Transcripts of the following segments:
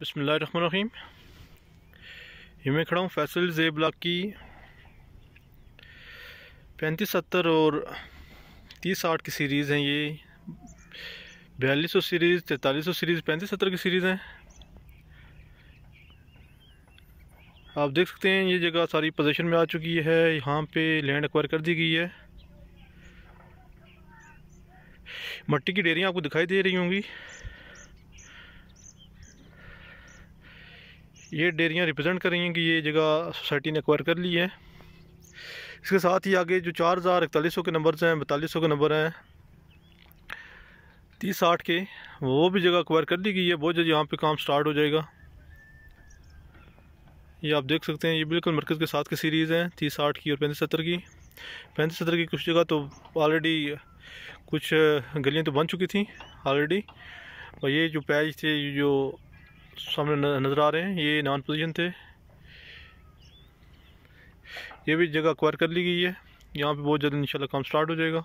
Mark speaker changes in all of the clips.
Speaker 1: बसमीम ये मैं खड़ा हूँ फैसल जे ब्लॉक की पैंतीस सत्तर और तीस साठ की सीरीज़ हैं ये बयालीस सौ सीरीज़ तैंतालीस सौ सीरीज़ पैंतीस सत्तर की सीरीज़ हैं आप देख सकते हैं ये जगह सारी पोजीशन में आ चुकी है यहाँ पे लैंड एक्वायर कर दी गई है मट्टी की डेरियाँ आपको दिखाई दे रही होंगी ये डेरियाँ रिप्रेजेंट हैं कि ये जगह सोसाइटी ने अक्वायर कर ली है इसके साथ ही आगे जो चार हज़ार इकतालीस सौ के नंबर्स हैं बतालीस सौ के नंबर हैं तीस साठ के वो भी जगह अक्वायर कर ली गई है बहुत जल्द यहाँ पर काम स्टार्ट हो जाएगा ये आप देख सकते हैं ये बिल्कुल मरकज़ के साथ की सीरीज़ हैं तीस साठ की और पैंतीस सत्तर की पैंतीस सत्तर की कुछ जगह तो ऑलरेडी कुछ गलियाँ तो बन चुकी थी ऑलरेडी और ये जो पैच थे जो सामने नज़र आ रहे हैं ये नॉन पोजीशन थे ये भी जगह अक्वायर कर ली गई है यहाँ पे बहुत जल्द इंशाल्लाह काम स्टार्ट हो जाएगा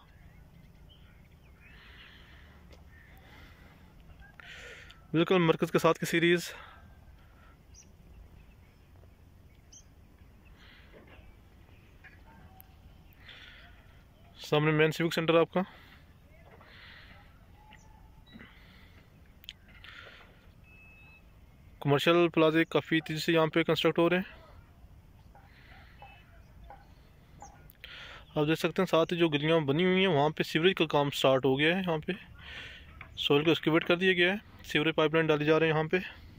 Speaker 1: बिल्कुल मरकज़ के साथ की सीरीज़ सामने मेन सिविक सेंटर आपका कमर्शियल प्लाजे काफ़ी तेज़ी से यहाँ पे कंस्ट्रक्ट हो रहे हैं आप देख सकते हैं साथ ही जो गलियाँ बनी हुई हैं वहाँ पे सीवरेज का काम स्टार्ट हो गया है यहाँ पे सोयल को एक्सक्यूवेट कर दिया गया है सीवरेज पाइपलाइन डाली जा रही है यहाँ पे